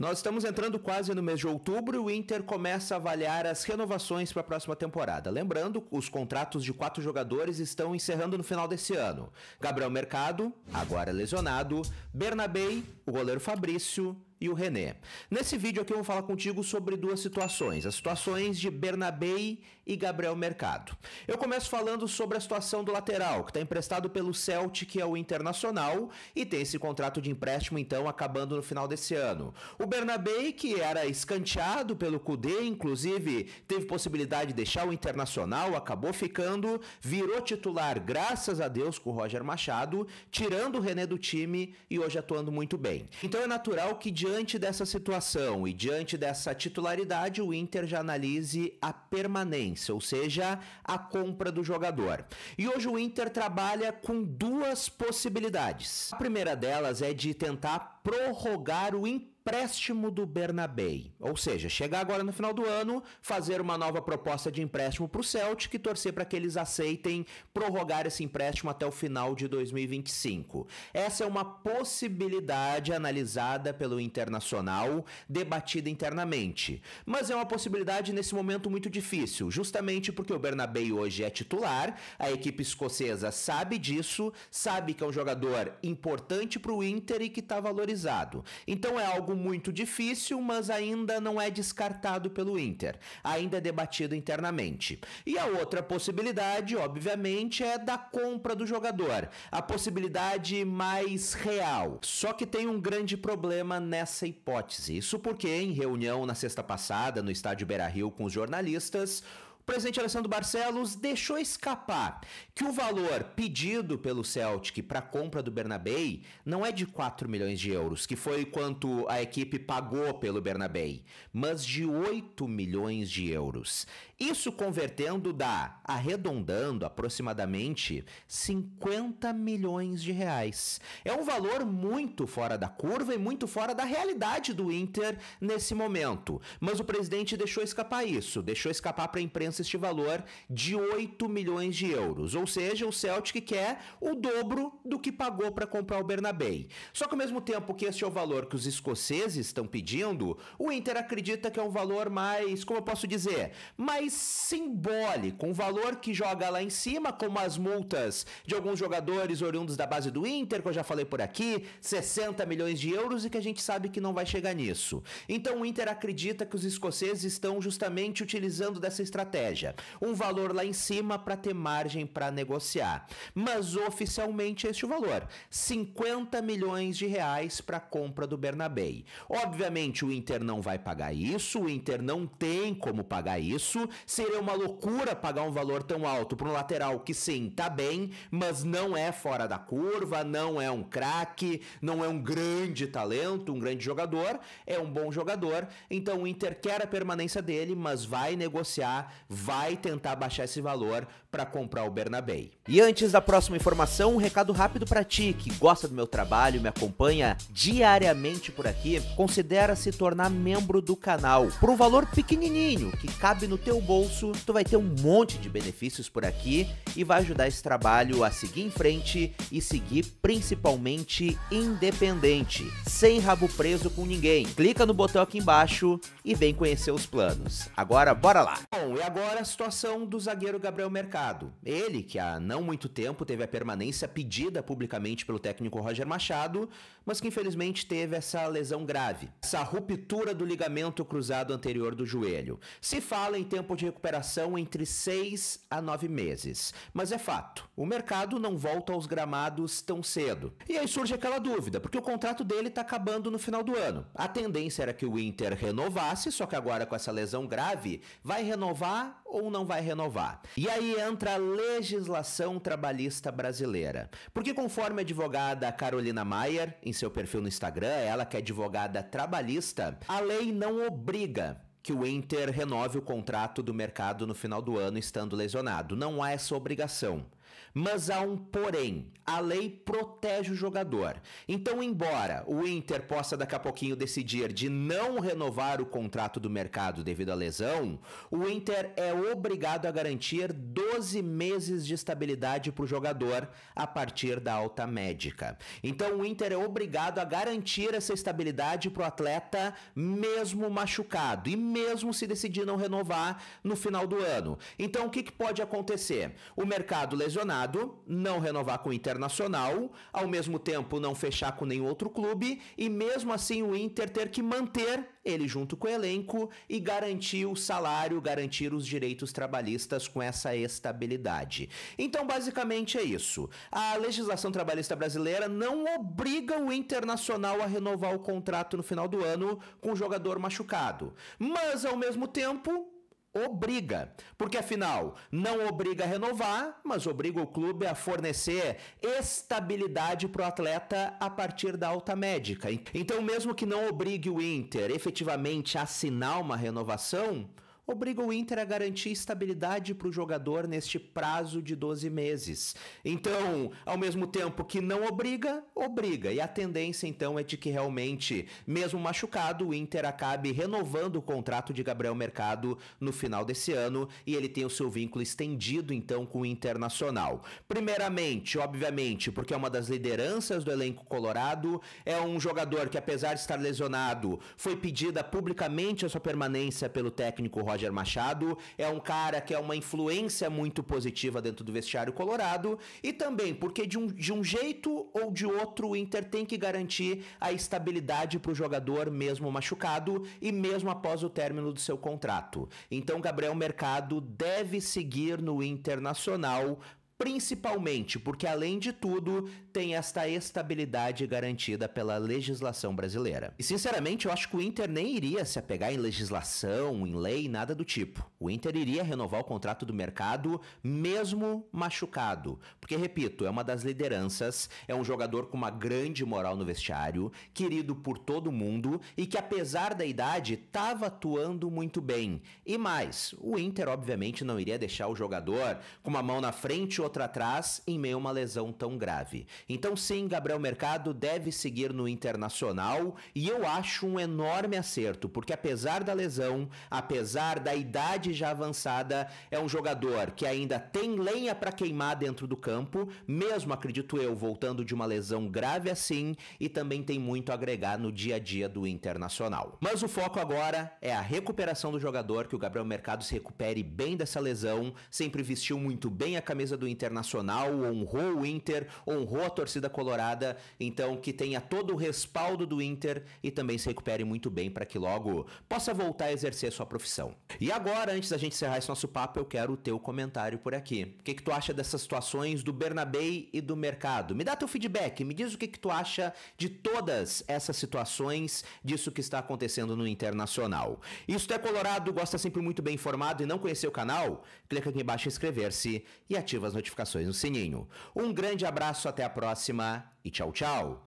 Nós estamos entrando quase no mês de outubro e o Inter começa a avaliar as renovações para a próxima temporada. Lembrando, os contratos de quatro jogadores estão encerrando no final desse ano. Gabriel Mercado, agora lesionado, Bernabei, o goleiro Fabrício, e o René. Nesse vídeo aqui eu vou falar contigo sobre duas situações, as situações de Bernabei e Gabriel Mercado. Eu começo falando sobre a situação do lateral, que está emprestado pelo Celtic ao é Internacional e tem esse contrato de empréstimo então acabando no final desse ano. O Bernabei, que era escanteado pelo Cudê, inclusive teve possibilidade de deixar o Internacional, acabou ficando, virou titular graças a Deus com o Roger Machado, tirando o René do time e hoje atuando muito bem. Então é natural que diante diante dessa situação e diante dessa titularidade, o Inter já analise a permanência, ou seja, a compra do jogador. E hoje o Inter trabalha com duas possibilidades. A primeira delas é de tentar prorrogar o empréstimo empréstimo do Bernabei. Ou seja, chegar agora no final do ano, fazer uma nova proposta de empréstimo para o Celtic e torcer para que eles aceitem prorrogar esse empréstimo até o final de 2025. Essa é uma possibilidade analisada pelo Internacional, debatida internamente. Mas é uma possibilidade nesse momento muito difícil, justamente porque o Bernabei hoje é titular, a equipe escocesa sabe disso, sabe que é um jogador importante para o Inter e que está valorizado. Então é algo muito difícil, mas ainda não é descartado pelo Inter, ainda é debatido internamente. E a outra possibilidade, obviamente, é da compra do jogador, a possibilidade mais real. Só que tem um grande problema nessa hipótese. Isso porque, em reunião na sexta passada, no estádio Beira Rio com os jornalistas, presidente Alessandro Barcelos deixou escapar que o valor pedido pelo Celtic para a compra do Bernabei não é de 4 milhões de euros, que foi quanto a equipe pagou pelo Bernabei, mas de 8 milhões de euros. Isso convertendo dá, arredondando aproximadamente 50 milhões de reais. É um valor muito fora da curva e muito fora da realidade do Inter nesse momento. Mas o presidente deixou escapar isso, deixou escapar para a imprensa este valor de 8 milhões de euros. Ou seja, o Celtic quer o dobro do que pagou para comprar o Bernabei. Só que ao mesmo tempo que este é o valor que os escoceses estão pedindo, o Inter acredita que é um valor mais, como eu posso dizer, mais simbólico, um valor que joga lá em cima, como as multas de alguns jogadores oriundos da base do Inter, que eu já falei por aqui, 60 milhões de euros e que a gente sabe que não vai chegar nisso. Então o Inter acredita que os escoceses estão justamente utilizando dessa estratégia estratégia, um valor lá em cima para ter margem para negociar. Mas oficialmente este valor, 50 milhões de reais para a compra do Bernabei. Obviamente o Inter não vai pagar isso, o Inter não tem como pagar isso. Seria uma loucura pagar um valor tão alto para um lateral que sim, tá bem, mas não é fora da curva, não é um craque, não é um grande talento, um grande jogador, é um bom jogador. Então o Inter quer a permanência dele, mas vai negociar vai tentar baixar esse valor para comprar o Bernabei. E antes da próxima informação, um recado rápido para ti que gosta do meu trabalho, me acompanha diariamente por aqui, considera se tornar membro do canal. Por um valor pequenininho que cabe no teu bolso, tu vai ter um monte de benefícios por aqui e vai ajudar esse trabalho a seguir em frente e seguir principalmente independente, sem rabo preso com ninguém. Clica no botão aqui embaixo e vem conhecer os planos. Agora bora lá. Bom, e agora agora a situação do zagueiro Gabriel Mercado. Ele, que há não muito tempo teve a permanência pedida publicamente pelo técnico Roger Machado, mas que infelizmente teve essa lesão grave, essa ruptura do ligamento cruzado anterior do joelho. Se fala em tempo de recuperação entre 6 a 9 meses, mas é fato, o mercado não volta aos gramados tão cedo. E aí surge aquela dúvida, porque o contrato dele está acabando no final do ano. A tendência era que o Inter renovasse, só que agora com essa lesão grave, vai renovar ou não vai renovar. E aí entra a legislação trabalhista brasileira. Porque conforme a advogada Carolina Mayer, em seu perfil no Instagram, ela que é advogada trabalhista, a lei não obriga que o Inter renove o contrato do mercado no final do ano estando lesionado. Não há essa obrigação. Mas há um porém: a lei protege o jogador. Então, embora o Inter possa daqui a pouquinho decidir de não renovar o contrato do mercado devido à lesão, o Inter é obrigado a garantir 12 meses de estabilidade para o jogador a partir da alta médica. Então, o Inter é obrigado a garantir essa estabilidade para o atleta, mesmo machucado e mesmo se decidir não renovar no final do ano. Então, o que, que pode acontecer? O mercado lesionou lesionado, não renovar com o Internacional, ao mesmo tempo não fechar com nenhum outro clube e mesmo assim o Inter ter que manter ele junto com o elenco e garantir o salário, garantir os direitos trabalhistas com essa estabilidade. Então, basicamente é isso. A legislação trabalhista brasileira não obriga o Internacional a renovar o contrato no final do ano com o jogador machucado, mas ao mesmo tempo obriga. Porque afinal, não obriga a renovar, mas obriga o clube a fornecer estabilidade para o atleta a partir da alta médica. Então, mesmo que não obrigue o Inter efetivamente a assinar uma renovação, obriga o Inter a garantir estabilidade para o jogador neste prazo de 12 meses. Então, ao mesmo tempo que não obriga, obriga. E a tendência então é de que realmente, mesmo machucado, o Inter acabe renovando o contrato de Gabriel Mercado no final desse ano e ele tem o seu vínculo estendido então com o Internacional. Primeiramente, obviamente, porque é uma das lideranças do elenco colorado, é um jogador que apesar de estar lesionado, foi pedida publicamente a sua permanência pelo técnico Roger Roger Machado, é um cara que é uma influência muito positiva dentro do vestiário colorado e também porque de um, de um jeito ou de outro o Inter tem que garantir a estabilidade para o jogador mesmo machucado e mesmo após o término do seu contrato. Então Gabriel Mercado deve seguir no Internacional principalmente porque, além de tudo, tem esta estabilidade garantida pela legislação brasileira. E, sinceramente, eu acho que o Inter nem iria se apegar em legislação, em lei, nada do tipo. O Inter iria renovar o contrato do mercado, mesmo machucado. Porque, repito, é uma das lideranças, é um jogador com uma grande moral no vestiário, querido por todo mundo e que, apesar da idade, estava atuando muito bem. E mais, o Inter, obviamente, não iria deixar o jogador com uma mão na frente ou outro atrás em meio a uma lesão tão grave. Então, sim, Gabriel Mercado deve seguir no internacional e eu acho um enorme acerto, porque apesar da lesão, apesar da idade já avançada, é um jogador que ainda tem lenha para queimar dentro do campo, mesmo, acredito eu, voltando de uma lesão grave assim, e também tem muito a agregar no dia a dia do internacional. Mas o foco agora é a recuperação do jogador, que o Gabriel Mercado se recupere bem dessa lesão, sempre vestiu muito bem a camisa do Internacional, honrou o Inter, honrou a torcida colorada. Então, que tenha todo o respaldo do Inter e também se recupere muito bem para que logo possa voltar a exercer a sua profissão. E agora, antes da gente encerrar esse nosso papo, eu quero o teu comentário por aqui. O que, que tu acha dessas situações do Bernabei e do mercado? Me dá teu feedback, me diz o que, que tu acha de todas essas situações, disso que está acontecendo no Internacional. tu é Colorado, gosta sempre muito bem informado e não conhecer o canal? Clica aqui embaixo em inscrever-se e ativa as notificações notificações no sininho. Um grande abraço, até a próxima e tchau, tchau!